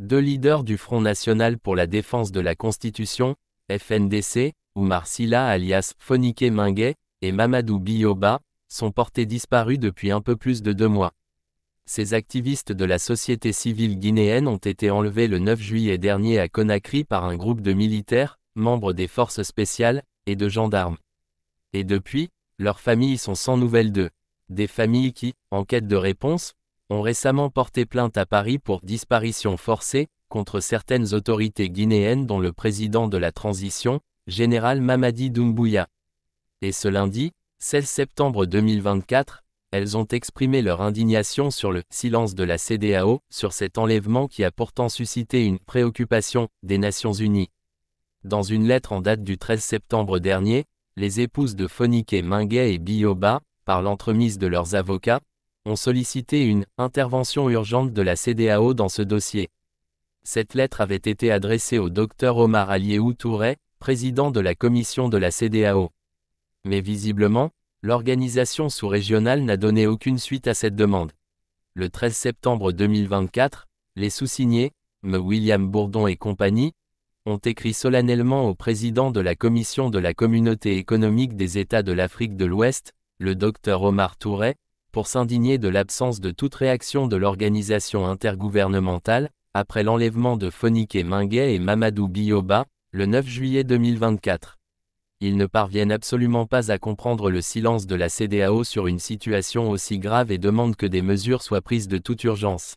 Deux leaders du Front National pour la Défense de la Constitution, FNDC, Oumar Silla alias Fonike Minguet, et Mamadou Bioba, sont portés disparus depuis un peu plus de deux mois. Ces activistes de la société civile guinéenne ont été enlevés le 9 juillet dernier à Conakry par un groupe de militaires, membres des forces spéciales, et de gendarmes. Et depuis, leurs familles sont sans nouvelles d'eux. Des familles qui, en quête de réponse, ont récemment porté plainte à Paris pour disparition forcée contre certaines autorités guinéennes dont le président de la transition, général Mamadi Doumbouya. Et ce lundi, 16 septembre 2024, elles ont exprimé leur indignation sur le silence de la CDAO sur cet enlèvement qui a pourtant suscité une préoccupation des Nations Unies. Dans une lettre en date du 13 septembre dernier, les épouses de Fonike Minguet et Bioba, par l'entremise de leurs avocats, ont sollicité une intervention urgente de la CDAO dans ce dossier. Cette lettre avait été adressée au docteur Omar Aliéou Touré, président de la commission de la CDAO. Mais visiblement, l'organisation sous-régionale n'a donné aucune suite à cette demande. Le 13 septembre 2024, les sous-signés, M. William Bourdon et compagnie, ont écrit solennellement au président de la Commission de la Communauté économique des États de l'Afrique de l'Ouest, le docteur Omar Touret, pour s'indigner de l'absence de toute réaction de l'organisation intergouvernementale, après l'enlèvement de Fonike Minguet et Mamadou Bioba, le 9 juillet 2024. Ils ne parviennent absolument pas à comprendre le silence de la CDAO sur une situation aussi grave et demandent que des mesures soient prises de toute urgence.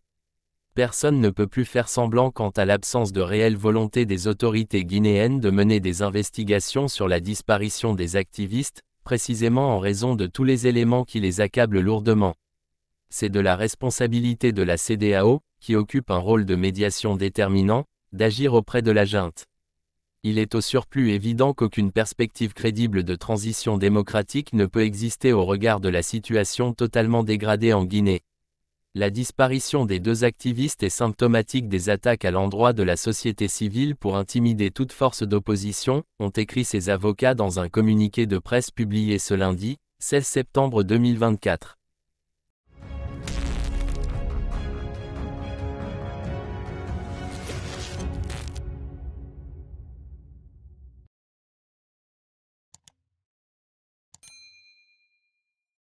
Personne ne peut plus faire semblant quant à l'absence de réelle volonté des autorités guinéennes de mener des investigations sur la disparition des activistes, précisément en raison de tous les éléments qui les accablent lourdement. C'est de la responsabilité de la CDAO, qui occupe un rôle de médiation déterminant, d'agir auprès de la junte. Il est au surplus évident qu'aucune perspective crédible de transition démocratique ne peut exister au regard de la situation totalement dégradée en Guinée. La disparition des deux activistes est symptomatique des attaques à l'endroit de la société civile pour intimider toute force d'opposition, ont écrit ses avocats dans un communiqué de presse publié ce lundi, 16 septembre 2024.